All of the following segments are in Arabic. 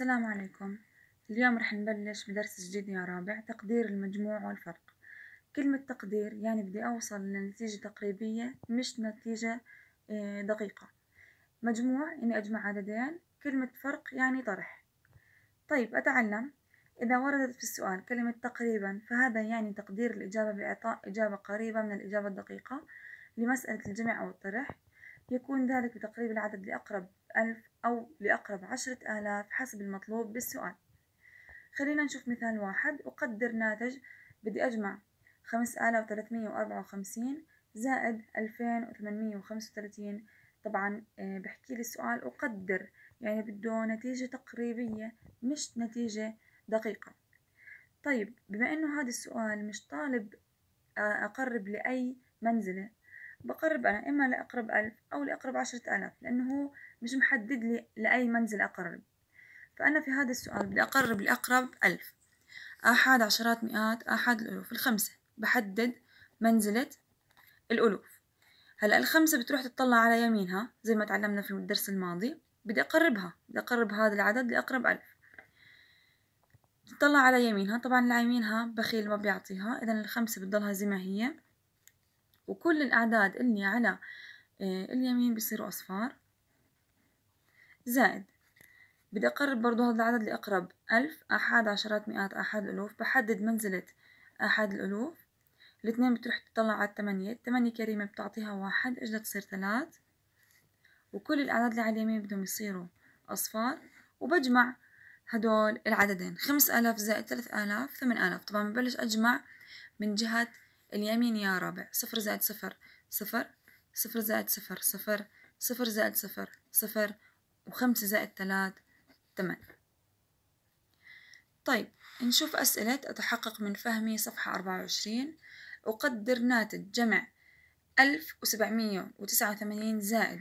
السلام عليكم اليوم رح نبلش بدرس جديد يا رابع تقدير المجموع والفرق كلمة تقدير يعني بدي أوصل لنتيجة تقريبية مش نتيجة آه، دقيقة مجموع إني يعني أجمع عددين كلمة فرق يعني طرح طيب أتعلم إذا وردت في السؤال كلمة تقريبا فهذا يعني تقدير الإجابة بإعطاء إجابة قريبة من الإجابة الدقيقة لمسألة الجمع أو الطرح يكون ذلك بتقريب العدد لأقرب ألف أو لأقرب أقرب عشرة آلاف حسب المطلوب بالسؤال خلينا نشوف مثال واحد أقدر ناتج بدي أجمع خمس آلاف وثلاثمية وأربعة وخمسين زائد ألفين وثمانمية وخمسة وثلاثين طبعا آه، بحكي لي السؤال أقدر يعني بده نتيجة تقريبية مش نتيجة دقيقة طيب بما إنه هذا السؤال مش طالب آه، أقرب لأي منزلة بقرب أنا إما لأقرب ألف أو لأقرب عشرة آلاف لأنه هو مش محدد لي لأي منزل أقرب فأنا في هذا السؤال بدي أقرب لأقرب ألف أحد عشرات مئات أحد الألوف الخمسة بحدد منزلة الألوف هلا الخمسة بتروح تطلع على يمينها زي ما تعلمنا في الدرس الماضي بدي أقربها بدي أقرب هذا العدد لأقرب ألف تطلع على يمينها طبعا اللي يمينها بخيل ما بيعطيها إذا الخمسة بتضلها زي ما هي وكل الأعداد اللي على آه، اليمين بيصيروا أصفار زائد بدي أقرب برضو هذا العدد لأقرب ألف أحد عشرات مئات أحد الألوف بحدد منزلة أحد الألوف الاثنين بتروح تطلع على التمانية التمانية كريمة بتعطيها واحد اجلها تصير ثلاث وكل الأعداد اللي على اليمين بدهم يصيروا أصفار وبجمع هدول العددين خمس آلاف زائد ثلاث آلاف ثمان آلاف طبعا ببلش أجمع من جهة اليمين يا رابع صفر زائد صفر صفر صفر زائد صفر صفر صفر زائد صفر صفر وخمسة زائد ثلاث ثمانية طيب نشوف أسئلة أتحقق من فهمي صفحة أربعة وعشرين أقدر ناتج جمع ألف وسبعمية وتسعة وثمانين زائد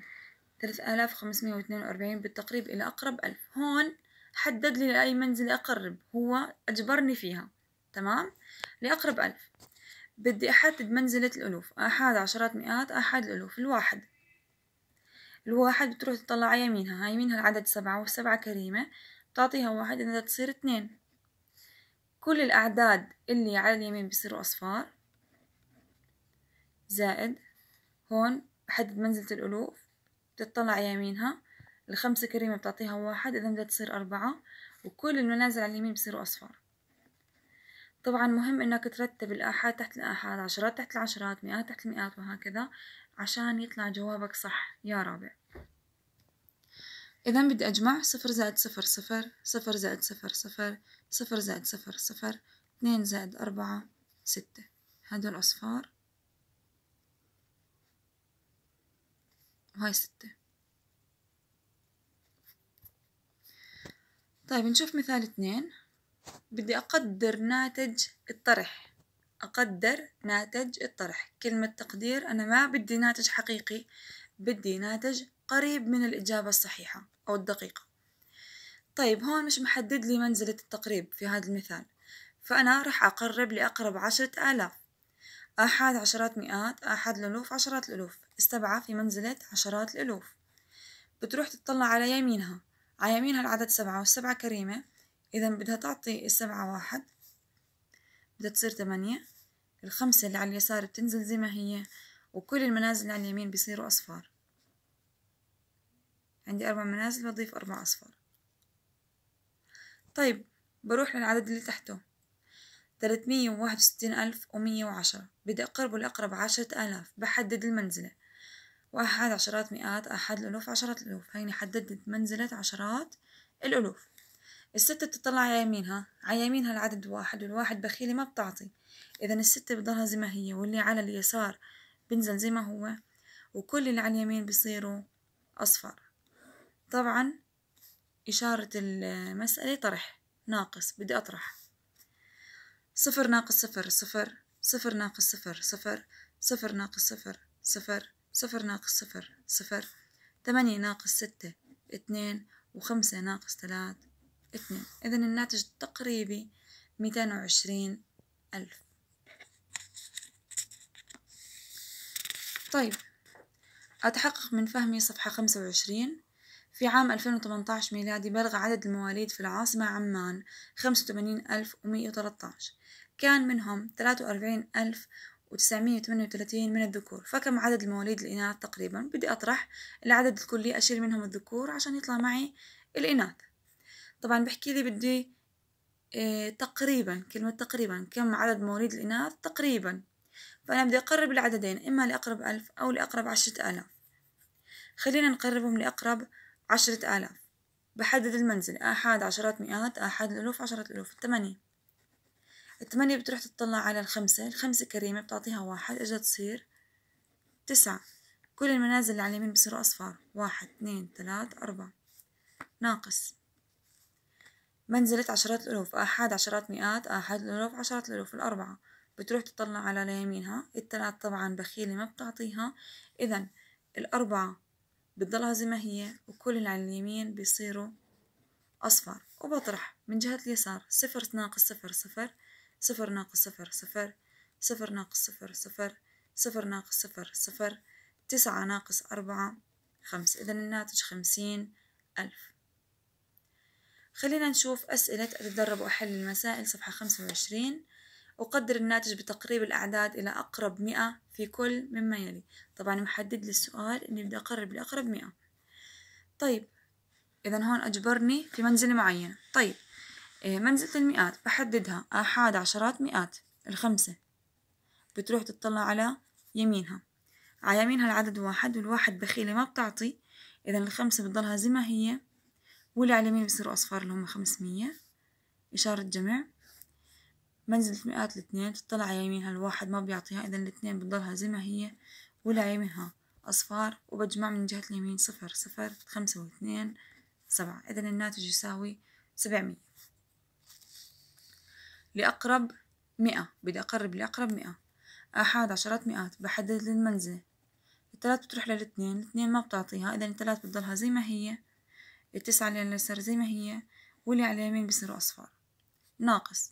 ثلاثة آلاف خمسمية واثنين وأربعين بالتقريب إلى أقرب ألف هون حدد لي لأي منزل أقرب هو أجبرني فيها تمام لأقرب ألف بدي أحدد منزلة الألوف أحد عشرات مئات أحد الألوف الواحد الواحد بتروح تطلع يمينها هاي يمينها العدد سبعة والسبعة كريمة بتعطيها واحد إذا تصير اثنين كل الأعداد اللي على اليمين بصيروا أصفار زائد هون بحدد منزلة الألوف بتطلع يمينها الخمسة كريمة بتعطيها واحد إذا بدها تصير أربعة وكل المنازل على اليمين بصيروا أصفار طبعا مهم انك ترتب الآحاد تحت الآحاد عشرات تحت العشرات مئات تحت المئات وهكذا عشان يطلع جوابك صح يا رابع إذا بدي أجمع صفر زائد صفر صفر صفر زائد صفر صفر صفر زائد صفر صفر اثنين زائد أربعة ستة هدول أصفار وهاي ستة طيب نشوف مثال اثنين بدي أقدر ناتج الطرح أقدر ناتج الطرح كلمة تقدير أنا ما بدي ناتج حقيقي بدي ناتج قريب من الإجابة الصحيحة أو الدقيقة طيب هون مش محدد لي منزلة التقريب في هذا المثال فأنا راح أقرب لأقرب عشرة آلاف أحد عشرات مئات أحد الألوف عشرات الألوف السبعة في منزلة عشرات الألوف بتروح تطلع على يمينها على يمينها العدد سبعة والسبعة كريمة إذا بدها تعطي السبعة واحد بدها تصير تمانية الخمسة اللي على اليسار بتنزل زي ما هي وكل المنازل اللي على اليمين بيصيروا أصفار عندي أربع منازل بضيف أربع أصفار طيب بروح للعدد اللي تحته تلاتمية وواحد وستين ألف ومية وعشرة بدي أقربه لأقرب عشرة آلاف بحدد المنزلة وأحد عشرات مئات أحد الألوف عشرات الألوف هيني حددت منزلة عشرات الألوف الستة بتطلع على يمينها على يمينها العدد واحد والواحد بخيلة ما بتعطي إذا الستة بضلها زي ما هي واللي على اليسار بنزل زي ما هو وكل اللي على اليمين بيصيروا أصفر طبعا إشارة المسألة طرح ناقص بدي أطرح صفر ناقص صفر صفر صفر ناقص صفر صفر صفر ناقص صفر صفر صفر ناقص صفر صفر ثمانية ناقص ستة اثنين وخمسة ناقص ثلاث اثنين إذا الناتج التقريبي ميتين وعشرين ألف طيب أتحقق من فهمي صفحة خمسة وعشرين في عام 2018 ميلادي بلغ عدد المواليد في العاصمة عمان 85113 كان منهم 43938 من الذكور فكم عدد المواليد الإناث تقريبا بدي أطرح العدد الكلي أشيل منهم الذكور عشان يطلع معي الإناث طبعا بحكي لي بدي إيه تقريبا كلمة تقريبا كم عدد مواليد الإناث تقريبا فأنا بدي أقرب العددين إما لأقرب ألف أو لأقرب عشرة آلاف خلينا نقربهم لأقرب عشرة آلاف بحدد المنزل آحاد عشرات مئات آحاد الألوف عشرة الألوف الثمانية الثمانية بتروح تطلع على الخمسة الخمسة كريمة بتعطيها واحد إجا تصير تسعة كل المنازل اللي على اليمين بصيروا أصفار واحد اثنين ثلاث أربعة ناقص منزلة عشرات الألوف أحد عشرات مئات أحد الألوف عشرات الألوف الأربعة بتروح تطلع على ليمينها التلات طبعا بخيلة ما بتعطيها إذا الأربعة بتضلها زي ما هي وكل اللي على اليمين بيصيروا أصفر وبطرح من جهة اليسار صفر ناقص صفر صفر صفر ناقص صفر صفر صفر ناقص صفر صفر صفر ناقص صفر صفر تسعة ناقص أربعة خمس إذا الناتج خمسين ألف خلينا نشوف أسئلة أتدرب وأحل المسائل صفحة خمسة وعشرين أقدر الناتج بتقريب الأعداد إلى أقرب مئة في كل مما يلي طبعا محدد لي السؤال إني بدي أقرب لأقرب مئة طيب إذا هون أجبرني في منزلة معينة طيب إيه، منزلة المئات بحددها آحاد عشرات مئات الخمسة بتروح تطلع على يمينها على يمينها العدد واحد والواحد بخيلة ما بتعطي إذا الخمسة بتضلها زي ما هي والعالمين بيصيروا أصفار اللي هم خمسمية إشارة جمع منزلة مئات الاثنين تطلع على يمينها الواحد ما بيعطيها إذا الاثنين بتضلها زي ما هي ولا يمينها أصفار وبجمع من جهة اليمين صفر صفر خمسة واثنين سبعة إذا الناتج يساوي سبعمية لأقرب مئة بدي أقرب لأقرب مئة أحد عشرات مئات بحدد المنزل الثلاث بتروح للاثنين الاثنين ما بتعطيها إذا الثلاث بتضلها زي ما هي التسعة اللي على اليسار زي ما هي واللي على اليمين بيصيروا أصفار ناقص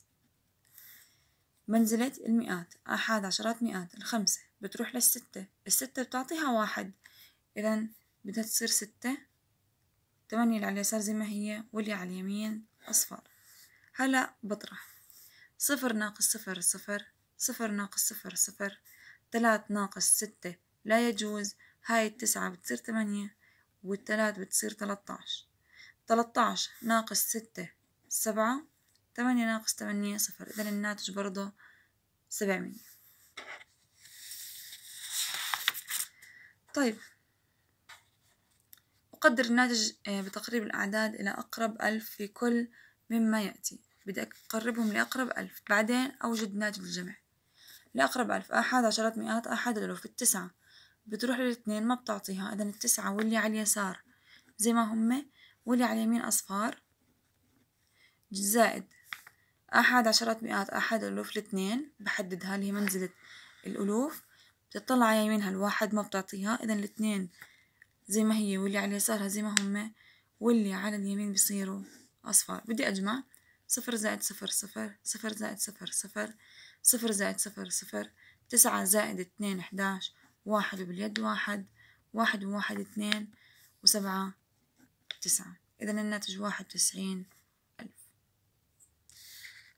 منزلة المئات أحد عشرات مئات الخمسة بتروح للستة الستة بتعطيها واحد إذا بدها تصير ستة تمانية اللي على اليسار زي ما هي واللي على اليمين أصفار هلا بطرح صفر ناقص صفر صفر صفر ناقص صفر صفر تلات ناقص ستة لا يجوز هاي التسعة بتصير تمانية والتلات بتصير تلاتاش تلاتاش ناقص ستة سبعة تمانية ناقص تمانية صفر إذا الناتج برضه سبعمية طيب أقدر الناتج آه، بتقريب الأعداد إلى أقرب ألف في كل مما يأتي بدي أقربهم لأقرب ألف بعدين أوجد ناتج الجمع لأقرب ألف أحد عشرات مئات أحد في التسعة بتروح للاثنين ما بتعطيها اذا التسعة واللي على اليسار زي ما هم واللي على اليمين اصفار زائد احد عشرات مئات احد الوف الاثنين بحددها اللي هي منزلة الالوف بتطلع على يمينها الواحد ما بتعطيها اذا الاثنين زي ما هي واللي على يسارها زي ما هم واللي على اليمين بصيروا اصفار بدي اجمع صفر زائد صفر صفر صفر زائد صفر صفر صفر زائد صفر صفر تسعة زائد اثنين احداش واحد وباليد واحد واحد وواحد اثنين وسبعة تسعة إذا الناتج واحد وتسعين ألف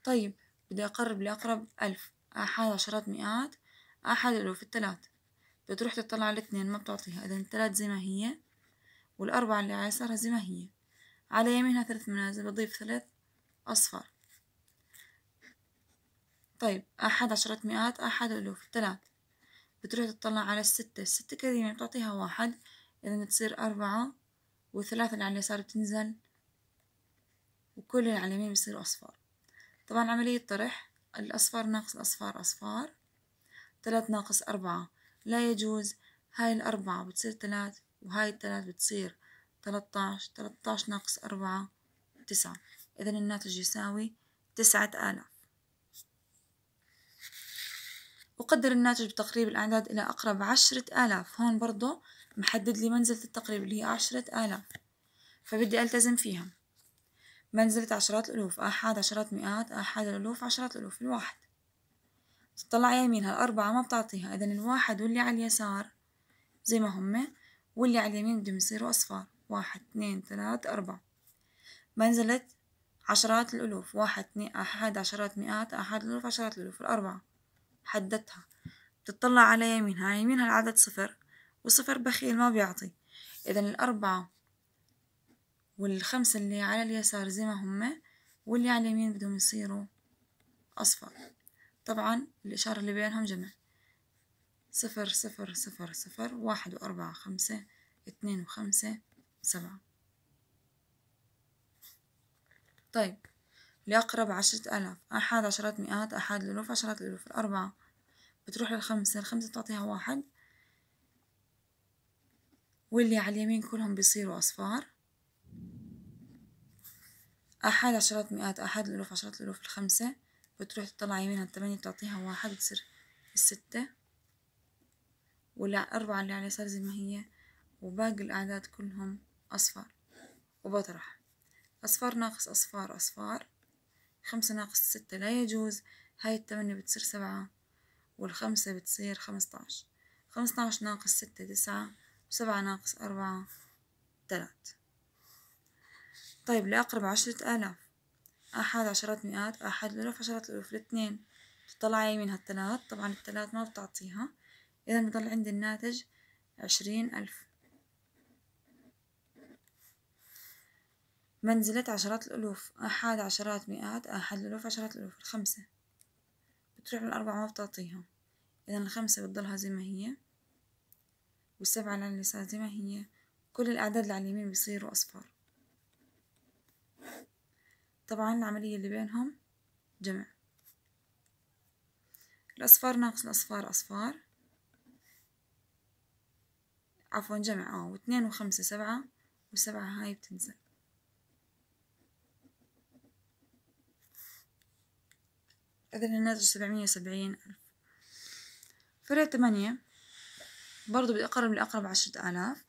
طيب بدي أقرب لأقرب ألف أحد عشرات مئات أحد ألوف الثلاث بتروح تطلع على الاثنين ما بتعطيها إذا الثلاث زي ما هي والأربعة اللي على يسارها زي ما هي على يمينها ثلاث منازل بضيف ثلاث أصفار طيب أحد عشرات مئات أحد ألوف ثلاث بتروح تطلع على الستة الستة كريمة يعني بتعطيها واحد إذا تصير أربعة والثلاثة اللي على اليسار بتنزل وكل اللي على اليمين بيصيروا أصفار طبعا عملية طرح الأصفار ناقص الأصفار أصفار ثلاث ناقص أربعة لا يجوز هاي الأربعة بتصير ثلاث وهاي الثلاث بتصير ثلاثة عشر ناقص أربعة تسعة إذا الناتج يساوي تسعة آلاف وقدر الناتج بتقريب الأعداد إلى أقرب عشرة آلاف هون برضو محدد لي منزلة التقريب اللي هي عشرة آلاف فبدي ألتزم فيها منزلة عشرات الألوف أحد عشرات مئات أحد الألوف عشرات الألوف الواحد تطلع يمينها الأربعة ما بتعطيها إذا الواحد واللي على اليسار زي ما هم واللي على اليمين بدهم يصيروا أصفار واحد اثنين ثلاث أربعة منزلة عشرات الألوف واحد اثنين أحد عشرات مئات أحد الألوف عشرات الألوف الأربعة حدتها بتطلع على يمينها يمينها العدد صفر وصفر بخيل ما بيعطي إذا الأربعة والخمسة اللي على اليسار زي ما هم واللي على اليمين بدهم يصيروا أصفر طبعا الإشارة اللي بينهم جمع صفر صفر صفر صفر واحد وأربعة خمسة اثنين وخمسة سبعة طيب لأقرب عشرة آلاف أحد عشرات مئات أحد الألوف عشرات الألوف الأربعة بتروح للخمسة الخمسة بتعطيها واحد واللي على اليمين كلهم بيصيروا أصفار أحد عشرات مئات أحد الألوف عشرات الألوف الخمسة بتروح تطلع يمينها الثمانية بتعطيها واحد بتصير الستة والأربعة اللي على اليسار زي ما هي وباقي الأعداد كلهم أصفار وبطرح أصفار ناقص أصفار أصفار خمسة ناقص ستة لا يجوز هاي الثمانية بتصير سبعة والخمسة بتصير خمسة عشر خمسة عشر ناقص ستة تسعة وسبعة ناقص أربعة تلات طيب لأقرب عشرة آلاف أحد عشرات مئات أحد الألف عشرات الألف الاثنين بتطلع أي منها التلات طبعا التلات ما بتعطيها إذا بضل عندي الناتج عشرين ألف منزلة عشرات الألوف أحد عشرات مئات أحد الألوف عشرات الألوف الخمسة بتروح للأربعة ما بتعطيها إذا الخمسة بتضلها زي ما هي والسبعة على اليسار زي ما هي كل الأعداد اللي على اليمين بيصيروا أصفار طبعا العملية اللي بينهم جمع الأصفار ناقص الأصفار أصفار عفوا جمع اه واثنين وخمسة سبعة والسبعة هاي بتنزل إذا الناتج سبعمية وسبعين ألف فرع ثمانية برضو بالأقرب لأقرب عشرة آلاف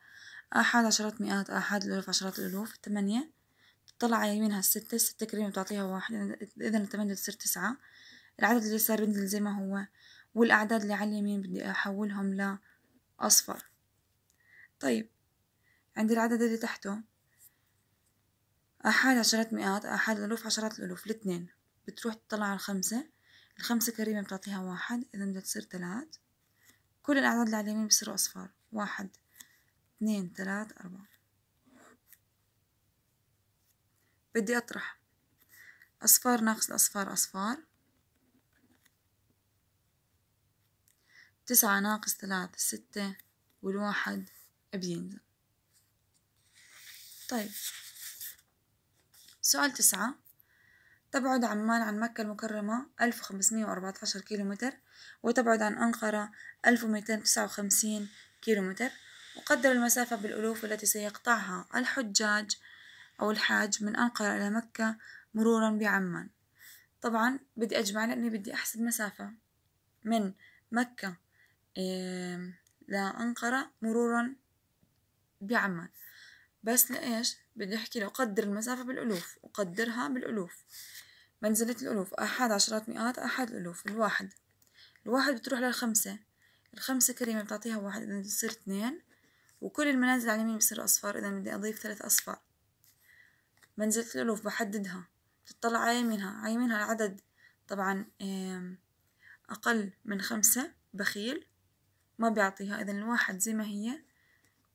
أحد عشرات مئات أحد الألوف عشرات الألوف ثمانية بتطلع على يمينها الستة الستة كريمة بتعطيها واحد إذا الثمانية بتصير تسعة العدد اللي صار بنزل زي ما هو والأعداد اللي على اليمين بدي أحولهم لأصفر طيب عند العدد اللي تحته أحد عشرات مئات أحد الألوف عشرات الألوف الاثنين بتروح تطلع على الخمسة الخمسة كريمة بتعطيها واحد إذا بدها تصير ثلاث كل الأعداد اللي على اليمين بصيروا أصفار واحد اثنين ثلاث أربعة بدي أطرح أصفار ناقص الأصفار أصفار تسعة ناقص ثلاث ستة والواحد بينزل طيب سؤال تسعة تبعد عمان عن مكة المكرمة 1514 كيلومتر وتبعد عن أنقرة 1259 كيلومتر وقدر المسافة بالألوف التي سيقطعها الحجاج أو الحاج من أنقرة إلى مكة مرورا بعمان طبعا بدي أجمع لأني بدي أحسب مسافة من مكة إيه لأنقرة مرورا بعمان بس لإيش بدي أحكي له قدر المسافة بالألوف وقدرها بالألوف منزلة الألوف أحد عشرات مئات أحد الألوف الواحد الواحد بتروح للخمسة الخمسة كريمة بتعطيها واحد إذا بتصير اثنين وكل المنازل على اليمين بصير أصفار إذا بدي أضيف ثلاث أصفار منزلة الألوف بحددها بتطلع على يمينها على يمينها العدد طبعا إيه، أقل من خمسة بخيل ما بيعطيها إذا الواحد زي ما هي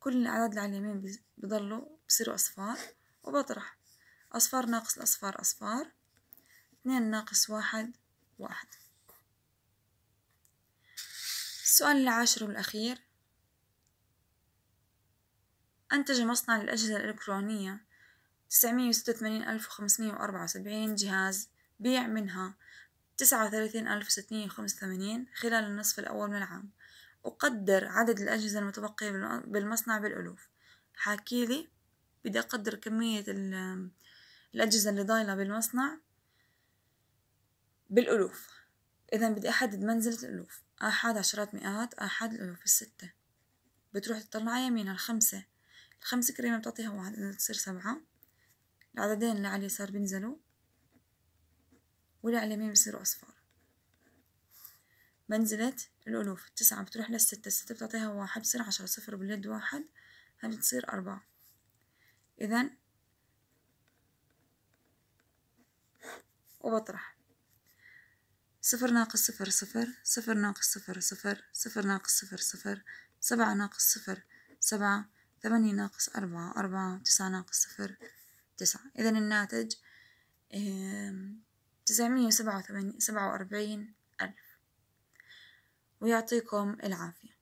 كل الأعداد اللي على اليمين بضلوا بصيروا أصفار وبطرح أصفار ناقص الأصفار أصفار اثنين ناقص واحد واحد السؤال العاشر والأخير أنتج مصنع للأجهزة الإلكترونية تسعمية وستة وثمانين ألف وخمسمية وأربعة وسبعين جهاز بيع منها تسعة وثلاثين ألف وستمية وخمسة وثمانين خلال النصف الأول من العام أقدر عدد الأجهزة المتبقية بالمصنع بالألوف حاكيلي بدي أقدر كمية الأجهزة اللي ضايلة بالمصنع بالألوف إذا بدي أحدد منزلة الألوف أحد عشرات مئات أحد الألوف الستة بتروح تطلع يمين الخمسة الخمسة كريمة بتعطيها واحد إذا تصير سبعة العددين اللي على اليسار بينزلوا واللي على اليمين بصيروا أصفار منزلة الألوف تسعة بتروح للستة الستة بتعطيها واحد بتصير عشرة صفر باليد واحد بتصير أربعة إذا وبطرح صفر ناقص صفر صفر صفر ناقص صفر صفر صفر ناقص صفر صفر سبعة ناقص صفر سبعة ثمانية ناقص أربعة أربعة تسعة ناقص صفر تسعة إذا الناتج تسعمية وسبعة سبعة وأربعين ويعطيكم العافية